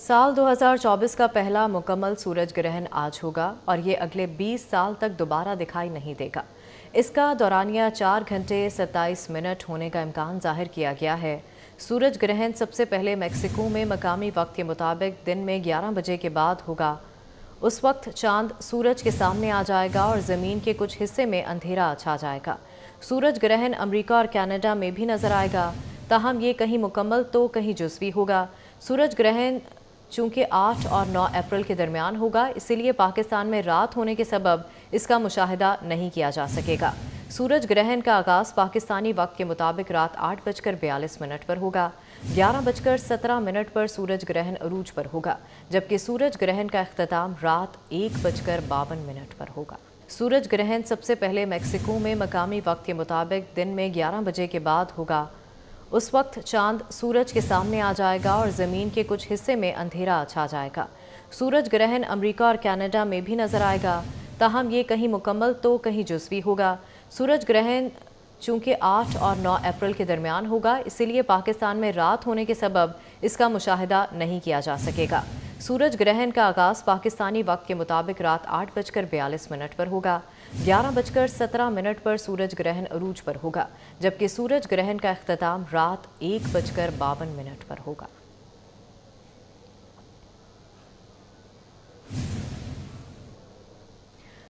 साल 2024 का पहला मुकम्मल सूरज ग्रहण आज होगा और ये अगले 20 साल तक दोबारा दिखाई नहीं देगा इसका दौरानिया चार घंटे 27 मिनट होने का इम्कान जाहिर किया गया है सूरज ग्रहण सबसे पहले मेक्सिको में मकामी वक्त के मुताबिक दिन में 11 बजे के बाद होगा उस वक्त चांद सूरज के सामने आ जाएगा और ज़मीन के कुछ हिस्से में अंधेरा छा जाएगा सूरज ग्रहण अमरीका और कैनेडा में भी नज़र आएगा ताहम ये कहीं मुकम्मल तो कहीं जजवी होगा सूरज ग्रहण चूंकि 8 और 9 अप्रैल के दरमियान होगा इसीलिए पाकिस्तान में रात होने के सबब इसका मुशाहिदा नहीं किया जा सकेगा सूरज ग्रहण का आगाज़ पाकिस्तानी वक्त के मुताबिक रात आठ बजकर बयालीस मिनट पर होगा ग्यारह बजकर सत्रह मिनट पर सूरज ग्रहण अरूज पर होगा जबकि सूरज ग्रहण का अख्ताम रात एक बजकर बावन मिनट पर होगा सूरज ग्रहण सबसे पहले मेक्सिको में मकामी वक्त के मुताबिक दिन में ग्यारह बजे के बाद होगा उस वक्त चांद सूरज के सामने आ जाएगा और ज़मीन के कुछ हिस्से में अंधेरा छा जाएगा सूरज ग्रहण अमेरिका और कनाडा में भी नज़र आएगा ताहम ये कहीं मुकम्मल तो कहीं जसवी होगा सूरज ग्रहण चूँकि आठ और नौ अप्रैल के दरमियान होगा इसीलिए पाकिस्तान में रात होने के सबब इसका मुशाह नहीं किया जा सकेगा सूरज ग्रहण का आगाज पाकिस्तानी वक्त के मुताबिक रात आठ बजकर बयालीस मिनट पर होगा ग्यारह बजकर सत्रह मिनट पर सूरज ग्रहण अरूज पर होगा जबकि सूरज ग्रहण का अख्ताम रात एक बजकर बावन मिनट पर होगा